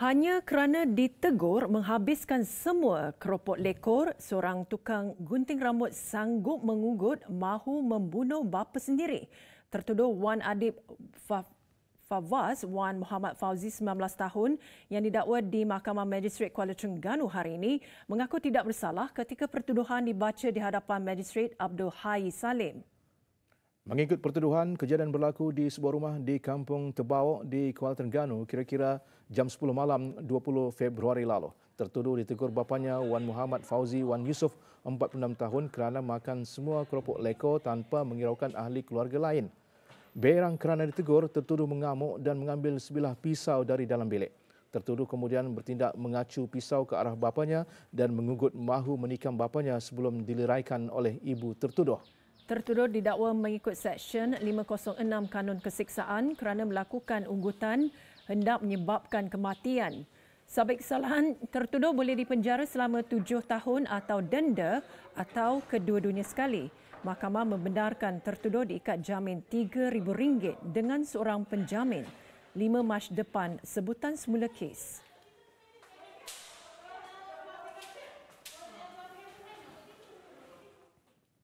Hanya kerana ditegur menghabiskan semua keropok lekor, seorang tukang gunting rambut sanggup mengugut mahu membunuh bapa sendiri. Tertuduh Wan Adib Fawaz, Wan Muhammad Fauzi, 19 tahun, yang didakwa di Mahkamah Magistrate Kuala Terengganu hari ini, mengaku tidak bersalah ketika pertuduhan dibaca di hadapan Magistrate Abdul Hai Salim. Mengikut pertuduhan, kejadian berlaku di sebuah rumah di Kampung Tebau di Kuala Terengganu kira-kira jam 10 malam 20 Februari lalu. Tertuduh ditegur bapanya Wan Muhammad Fauzi Wan Yusuf, 46 tahun kerana makan semua keropok leko tanpa mengiraukan ahli keluarga lain. Berang kerana ditegur, tertuduh mengamuk dan mengambil sebilah pisau dari dalam bilik. Tertuduh kemudian bertindak mengacu pisau ke arah bapanya dan mengugut mahu menikam bapanya sebelum diliraikan oleh ibu tertuduh tertuduh didakwa mengikut Seksyen 506 Kanun Kesiksaan kerana melakukan unggutan hendap menyebabkan kematian. Sabit kesalahan tertuduh boleh dipenjara selama tujuh tahun atau denda atau kedua-duanya sekali. Mahkamah membenarkan tertuduh diikat jamin RM3,000 dengan seorang penjamin. Lima mas depan sebutan semula kes.